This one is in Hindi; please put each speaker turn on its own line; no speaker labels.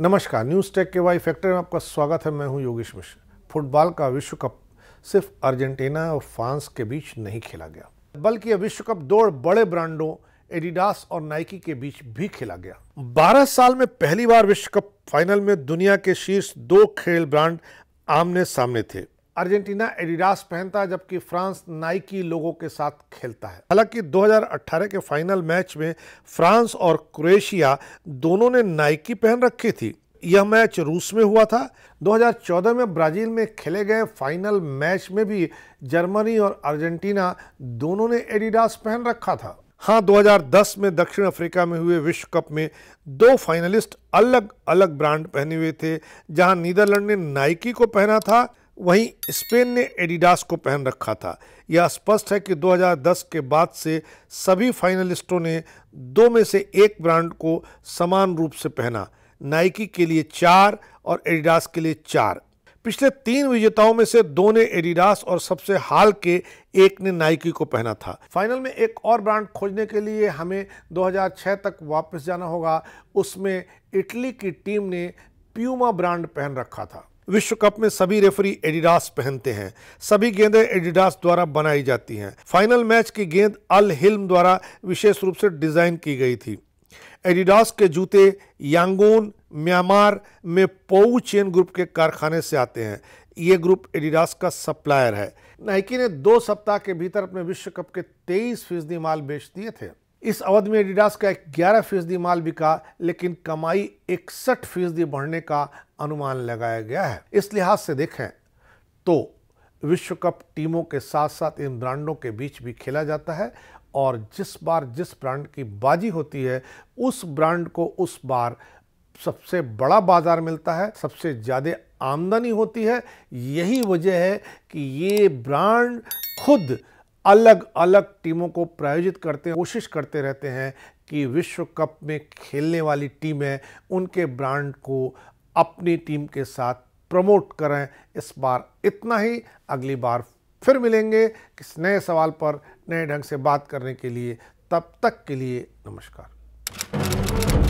नमस्कार न्यूज टेक के वाई फैक्ट्री में आपका स्वागत है मैं हूं योगेश मिश्र फुटबॉल का विश्व कप सिर्फ अर्जेंटीना और फ्रांस के बीच नहीं खेला गया बल्कि यह विश्व कप दो बड़े ब्रांडों एडिडास और नाइकी के बीच भी खेला गया 12 साल में पहली बार विश्व कप फाइनल में दुनिया के शीर्ष दो खेल ब्रांड आमने सामने थे अर्जेंटीना एडिडास पहनता है जबकि फ्रांस नाइकी लोगों के साथ खेलता है हालांकि 2018 के फाइनल मैच में फ्रांस और क्रोएशिया दोनों ने नाइकी पहन रखी थी यह मैच रूस में हुआ था 2014 में ब्राजील में खेले गए फाइनल मैच में भी जर्मनी और अर्जेंटीना दोनों ने एडिडास पहन रखा था हाँ 2010 में दक्षिण अफ्रीका में हुए विश्व कप में दो फाइनलिस्ट अलग अलग ब्रांड पहने हुए थे जहां नीदरलैंड ने नाइकी को पहना था वहीं स्पेन ने एडिडास को पहन रखा था यह स्पष्ट है कि 2010 के बाद से सभी फाइनलिस्टों ने दो में से एक ब्रांड को समान रूप से पहना नाइकी के लिए चार और एडिडास के लिए चार पिछले तीन विजेताओं में से दो ने एडिडास और सबसे हाल के एक ने नाइकी को पहना था फाइनल में एक और ब्रांड खोजने के लिए हमें 2006 तक वापस जाना होगा उसमें इटली की टीम ने प्यूमा ब्रांड पहन रखा था विश्व कप में सभी रेफरी एडिडास पहनते हैं सभी गेंदें एडिडास द्वारा बनाई जाती हैं फाइनल मैच की गेंद अल हिल्म द्वारा विशेष रूप से डिजाइन की गई थी एडिडास के जूते यांगोन म्यांमार में पोऊ चेन ग्रुप के कारखाने से आते हैं ये ग्रुप एडिडास का सप्लायर है नाइकी ने दो सप्ताह के भीतर अपने विश्व कप के तेईस फीसदी माल बेच दिए थे इस अवधि में एडिडास का ग्यारह फीसदी माल बिका लेकिन कमाई इकसठ फीसदी बढ़ने का अनुमान लगाया गया है इस लिहाज से देखें तो विश्व कप टीमों के साथ साथ इन ब्रांडों के बीच भी खेला जाता है और जिस बार जिस ब्रांड की बाजी होती है उस ब्रांड को उस बार सबसे बड़ा बाज़ार मिलता है सबसे ज़्यादा आमदनी होती है यही वजह है कि ये ब्रांड खुद अलग अलग टीमों को प्रायोजित करते कोशिश करते रहते हैं कि विश्व कप में खेलने वाली टीमें उनके ब्रांड को अपनी टीम के साथ प्रमोट करें इस बार इतना ही अगली बार फिर मिलेंगे किस नए सवाल पर नए ढंग से बात करने के लिए तब तक के लिए नमस्कार